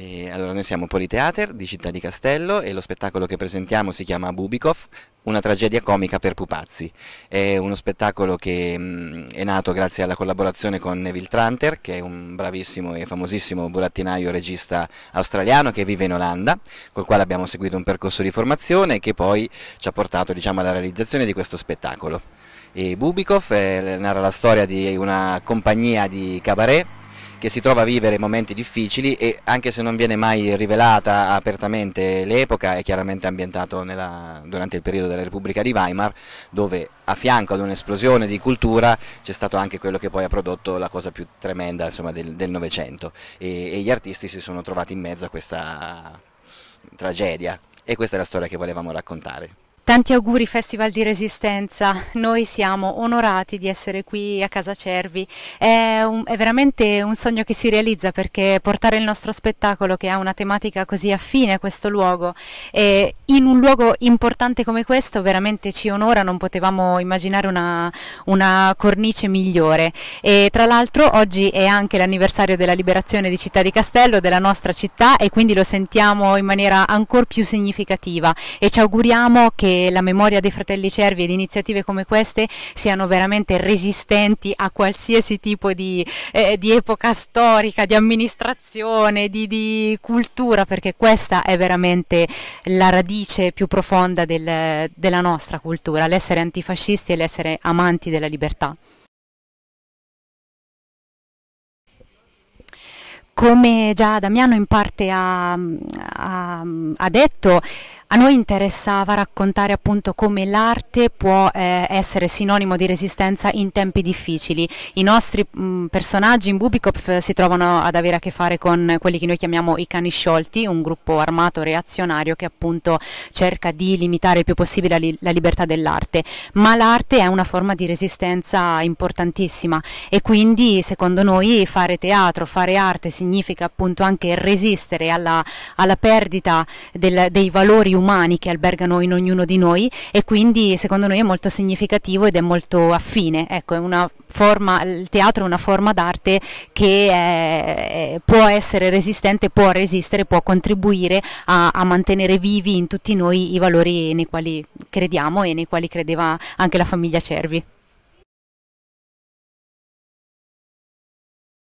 E allora noi siamo Politeater di Città di Castello e lo spettacolo che presentiamo si chiama Bubikov, una tragedia comica per pupazzi. È uno spettacolo che mh, mm, è nato grazie alla collaborazione con Neville Tranter, che è un bravissimo e famosissimo burattinaio regista australiano che vive in Olanda, col quale abbiamo seguito un percorso di formazione che poi ci ha portato diciamo, alla realizzazione di questo spettacolo. E Bubikov eh, narra la storia di una compagnia di cabaret che si trova a vivere momenti difficili e anche se non viene mai rivelata apertamente l'epoca è chiaramente ambientato nella, durante il periodo della Repubblica di Weimar dove a fianco ad un'esplosione di cultura c'è stato anche quello che poi ha prodotto la cosa più tremenda insomma, del Novecento e, e gli artisti si sono trovati in mezzo a questa tragedia e questa è la storia che volevamo raccontare. Tanti auguri Festival di Resistenza, noi siamo onorati di essere qui a Casa Cervi, è, un, è, veramente un sogno che si realizza perché portare il nostro spettacolo che ha una tematica così affine a questo luogo e in un luogo importante come questo veramente ci onora, non potevamo immaginare una, una cornice migliore e tra l'altro oggi è anche l'anniversario della liberazione di Città di Castello, della nostra città e quindi lo sentiamo in maniera ancora più significativa e ci auguriamo che la memoria dei fratelli cervi ed iniziative come queste siano veramente resistenti a qualsiasi tipo di, eh, di epoca storica, di amministrazione, di, di, cultura, perché questa è veramente la radice più profonda del, della nostra cultura, l'essere antifascisti e l'essere amanti della libertà. come già Damiano in parte ha, ha, ha detto, a noi interessava raccontare appunto come l'arte può eh, essere sinonimo di resistenza in tempi difficili. I nostri mh, mm, personaggi in Bubikopf si trovano ad avere a che fare con quelli che noi chiamiamo i cani sciolti, un gruppo armato reazionario che appunto cerca di limitare il più possibile la, li la libertà dell'arte. Ma l'arte è una forma di resistenza importantissima e quindi secondo noi fare teatro, fare arte significa appunto anche resistere alla, alla perdita del, dei valori umani che albergano in ognuno di noi e quindi secondo noi è molto significativo ed è molto affine. Ecco, forma, il teatro è una forma d'arte che è, può essere resistente, può resistere, può contribuire a, a mantenere vivi in tutti noi i valori nei quali crediamo e nei quali credeva anche la famiglia Cervi.